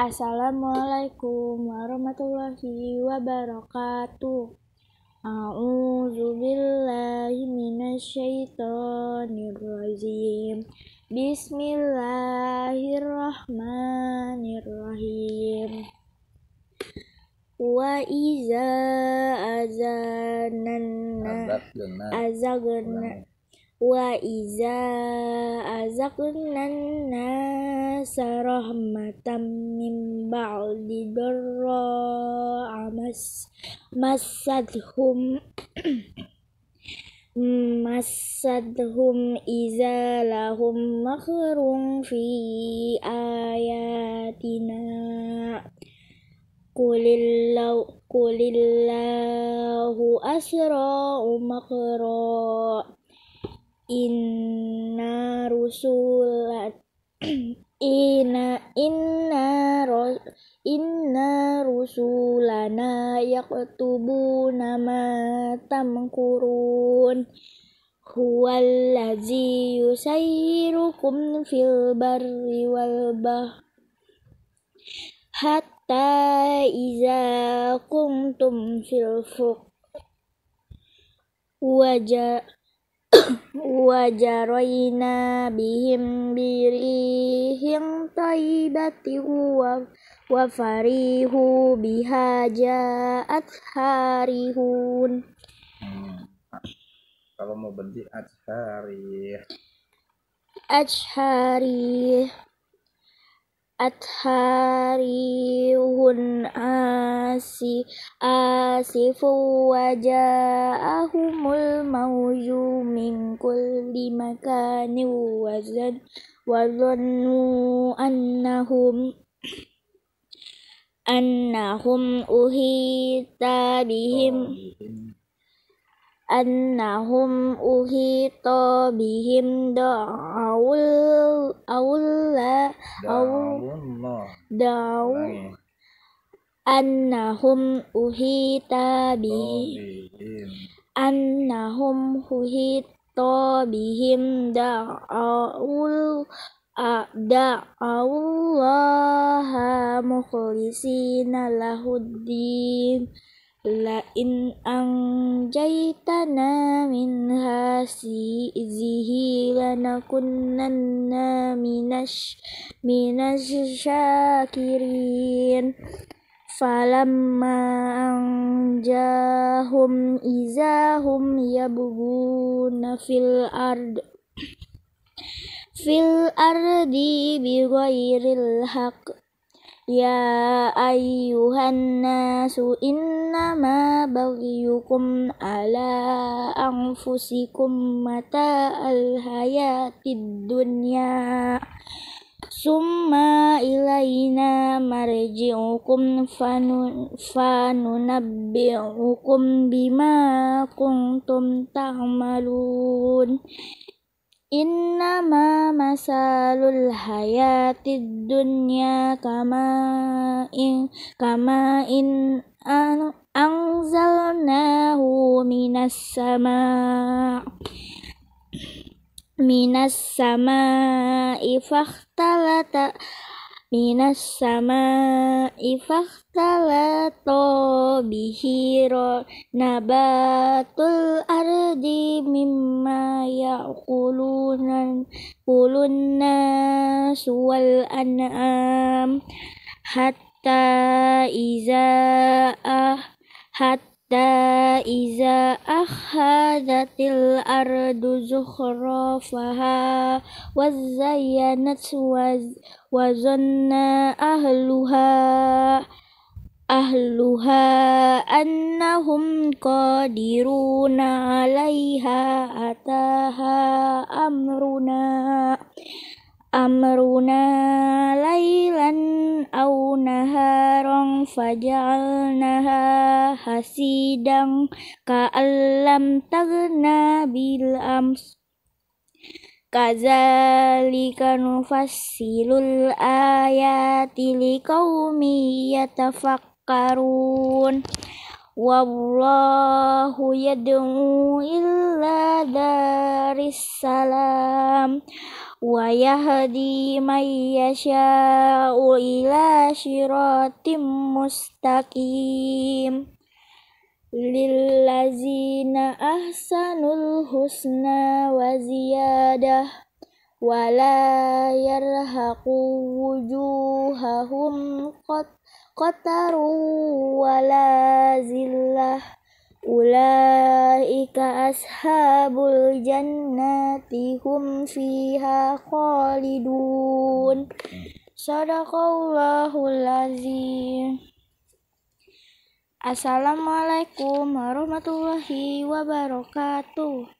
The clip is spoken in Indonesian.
Assalamualaikum warahmatullahi wabarakatuh. A'udzu billahi minasyaitonir rajim. Bismillahirrahmanirrahim. Wa iza azanna azagna وإذا أذقنا الناس رحمة من بعد ضراء مس مستهم مستهم إذا لهم مخر في آياتنا قل الله قل الله أسرع مخرًا inna rusulat inna inna ros, inna rusulana yaktubu nama tamkurun huwallazi yusayyirukum fil barri wal bah hatta iza kuntum fil fuk wajah wajaroina bihim birihim taibati wa wa farihu biha atharihun. hmm. kalau mau berhenti athari. Athari atharihun asi asifu wajahumul موجوا من كل مكان وظنوا أنهم أنهم أهيت بهم أنهم أهيت بهم دعوا الله دعوا أنهم أهيت بهم أنهم أحيط بهم دعوا دعوا الله مخلصين له الدين لئن أنجيتنا من هذه لنكونن من الشاكرين falamma anjahum izahum yabghuna fil ard fil ardi bighairil hak ya ayyuhan nasu innama baghyukum ala anfusikum mata al hayatid dunya summa ilaina marji'ukum fanunabbi'ukum bima kuntum ta'malun Innama masalul hayatid dunya kama in kama in an, anzalnahu minas sama' minas sama talata minas sama talato bihiro nabatul ardi mimma ya'kulunan kulunna suwal an'am hatta iza ah hatta حتى إذا أخذت الأرض زخرفها وزينت وظن أهلها أهلها أنهم قادرون عليها أتاها أمرنا amruna lailan aw naharan fajalnaha hasidang ka'allam tagna bil ams Kazalika nufassilul ayati liqaumi yatafakkarun Wallahu yad'u illa daris salam wa yahdi may yasha'u ila shiratim mustaqim lillazina ahsanul husna wa ziyadah wala yarhaqu wujuhahum qat qataru wala zillah Ulaika ashabul jannati hum fiha khalidun. Sadaqallahul azim. Assalamualaikum warahmatullahi wabarakatuh.